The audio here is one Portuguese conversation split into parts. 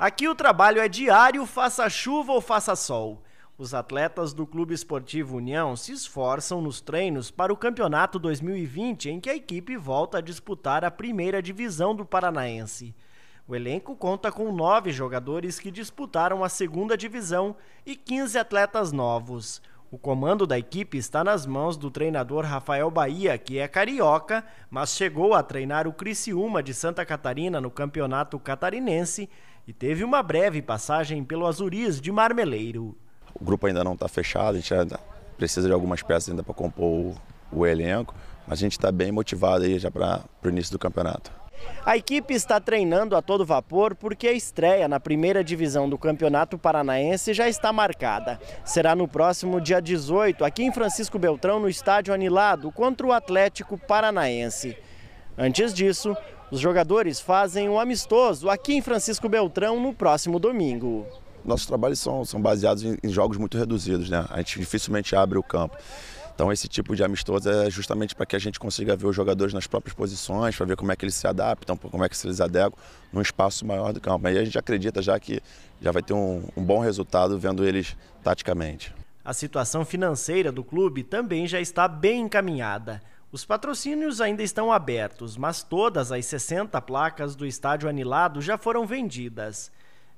Aqui o trabalho é diário, faça chuva ou faça sol. Os atletas do Clube Esportivo União se esforçam nos treinos para o campeonato 2020, em que a equipe volta a disputar a primeira divisão do Paranaense. O elenco conta com nove jogadores que disputaram a segunda divisão e 15 atletas novos. O comando da equipe está nas mãos do treinador Rafael Bahia, que é carioca, mas chegou a treinar o Criciúma de Santa Catarina no Campeonato Catarinense e teve uma breve passagem pelo Azuriz de Marmeleiro. O grupo ainda não está fechado, a gente ainda precisa de algumas peças ainda para compor o, o elenco, mas a gente está bem motivado aí já para o início do campeonato. A equipe está treinando a todo vapor porque a estreia na primeira divisão do Campeonato Paranaense já está marcada. Será no próximo dia 18, aqui em Francisco Beltrão, no estádio Anilado, contra o Atlético Paranaense. Antes disso, os jogadores fazem um amistoso aqui em Francisco Beltrão no próximo domingo. Nossos trabalhos são, são baseados em, em jogos muito reduzidos, né? A gente dificilmente abre o campo. Então esse tipo de amistoso é justamente para que a gente consiga ver os jogadores nas próprias posições, para ver como é que eles se adaptam, como é que eles adequam num espaço maior do campo. Aí a gente acredita já que já vai ter um, um bom resultado vendo eles taticamente. A situação financeira do clube também já está bem encaminhada. Os patrocínios ainda estão abertos, mas todas as 60 placas do estádio anilado já foram vendidas.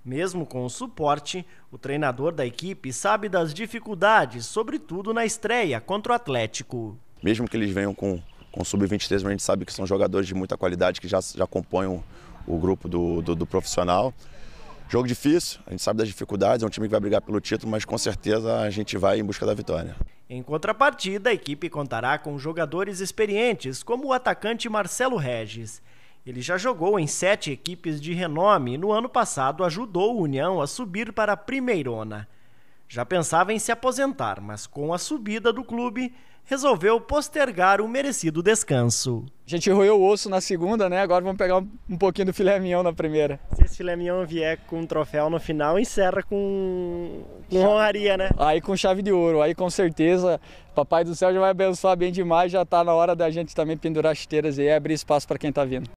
Mesmo com o suporte, o treinador da equipe sabe das dificuldades, sobretudo na estreia contra o Atlético. Mesmo que eles venham com, com sub-23, a gente sabe que são jogadores de muita qualidade que já, já compõem o, o grupo do, do, do profissional. Jogo difícil, a gente sabe das dificuldades, é um time que vai brigar pelo título, mas com certeza a gente vai em busca da vitória. Em contrapartida, a equipe contará com jogadores experientes, como o atacante Marcelo Regis. Ele já jogou em sete equipes de renome e no ano passado ajudou o União a subir para a Primeirona. Já pensava em se aposentar, mas com a subida do clube, resolveu postergar o merecido descanso. A gente roeu o osso na segunda, né? Agora vamos pegar um pouquinho do filé mignon na primeira. Se esse filé mignon vier com um troféu no final, encerra com, com honraria, né? Aí com chave de ouro. Aí com certeza, papai do céu já vai abençoar bem demais. Já está na hora da gente também pendurar chuteiras e abrir espaço para quem está vindo.